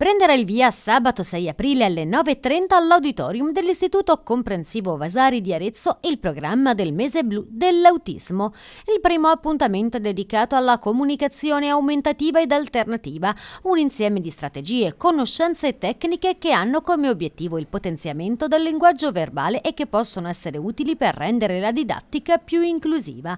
prenderà il via sabato 6 aprile alle 9.30 all'auditorium dell'Istituto Comprensivo Vasari di Arezzo il programma del mese blu dell'autismo, il primo appuntamento dedicato alla comunicazione aumentativa ed alternativa, un insieme di strategie, conoscenze e tecniche che hanno come obiettivo il potenziamento del linguaggio verbale e che possono essere utili per rendere la didattica più inclusiva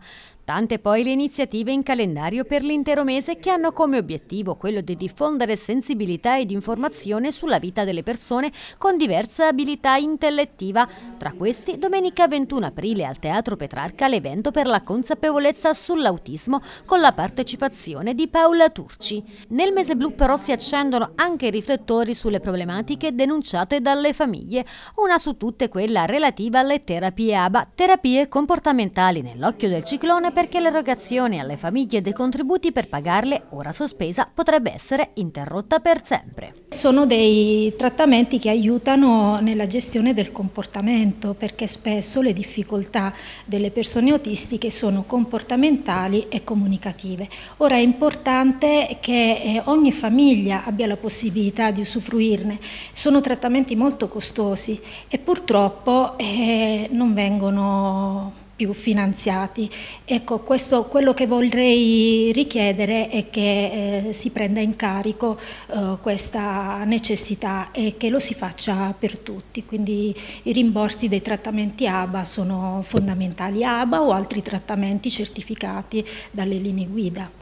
importante poi le iniziative in calendario per l'intero mese che hanno come obiettivo quello di diffondere sensibilità ed informazione sulla vita delle persone con diversa abilità intellettiva. Tra questi, domenica 21 aprile al Teatro Petrarca l'evento per la consapevolezza sull'autismo con la partecipazione di Paola Turci. Nel mese blu però si accendono anche i riflettori sulle problematiche denunciate dalle famiglie, una su tutte quella relativa alle terapie ABA, terapie comportamentali nell'occhio del ciclone per perché l'erogazione alle famiglie dei contributi per pagarle, ora sospesa, potrebbe essere interrotta per sempre. Sono dei trattamenti che aiutano nella gestione del comportamento perché spesso le difficoltà delle persone autistiche sono comportamentali e comunicative. Ora è importante che eh, ogni famiglia abbia la possibilità di usufruirne. Sono trattamenti molto costosi e purtroppo eh, non vengono più finanziati. Ecco, questo, quello che vorrei richiedere è che eh, si prenda in carico eh, questa necessità e che lo si faccia per tutti, quindi i rimborsi dei trattamenti ABA sono fondamentali, ABA o altri trattamenti certificati dalle linee guida.